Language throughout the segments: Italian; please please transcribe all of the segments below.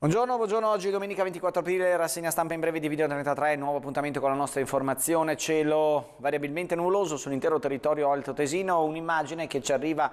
Buongiorno, buongiorno, oggi domenica 24 aprile, rassegna stampa in breve di Video 33, nuovo appuntamento con la nostra informazione, cielo variabilmente nuvoloso sull'intero territorio alto tesino, un'immagine che ci arriva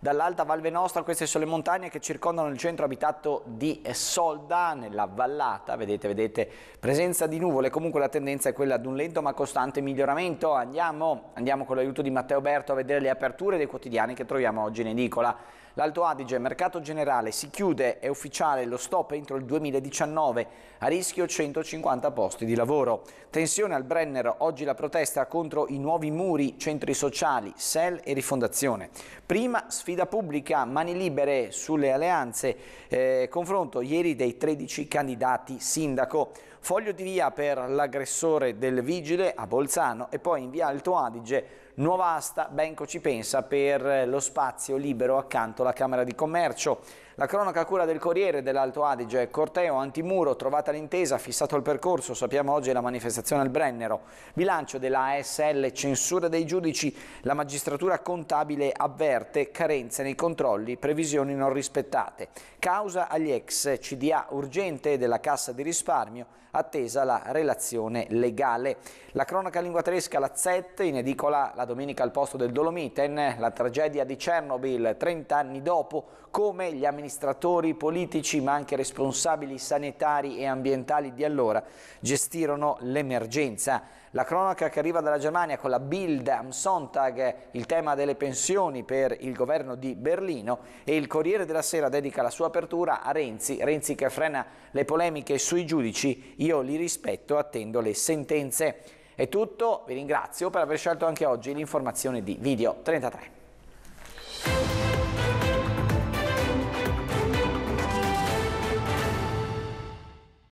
dall'Alta Valve Nostra, queste sono le montagne che circondano il centro abitato di Solda, nella vallata, vedete, vedete, presenza di nuvole, comunque la tendenza è quella di un lento ma costante miglioramento, andiamo, andiamo con l'aiuto di Matteo Berto a vedere le aperture dei quotidiani che troviamo oggi in edicola. L'Alto Adige, mercato generale, si chiude, è ufficiale lo stop entro il 2019, a rischio 150 posti di lavoro. Tensione al Brennero, oggi la protesta contro i nuovi muri, centri sociali, SEL e rifondazione. Prima sfida sfida pubblica, mani libere sulle alleanze, eh, confronto ieri dei 13 candidati sindaco, foglio di via per l'aggressore del vigile a Bolzano e poi in via Alto Adige Nuova asta, Benco ci pensa per lo spazio libero accanto alla Camera di Commercio. La cronaca cura del Corriere dell'Alto Adige, corteo antimuro, trovata l'intesa, fissato il percorso, sappiamo oggi la manifestazione al Brennero. Bilancio della ASL, censura dei giudici, la magistratura contabile avverte, carenza carenze nei controlli, previsioni non rispettate. Causa agli ex CDA urgente della Cassa di risparmio, attesa la relazione legale. La cronaca lingua tedesca La ZET, in edicola la domenica al posto del Dolomiten, la tragedia di Chernobyl 30 anni dopo, come gli amministratori politici ma anche responsabili sanitari e ambientali di allora gestirono l'emergenza. La cronaca che arriva dalla Germania con la Bild am Sonntag, il tema delle pensioni per il governo all'interno di Berlino e il Corriere della Sera dedica la sua apertura a Renzi, Renzi che frena le polemiche sui giudici, io li rispetto, attendo le sentenze. È tutto, vi ringrazio per aver scelto anche oggi l'informazione di Video 33.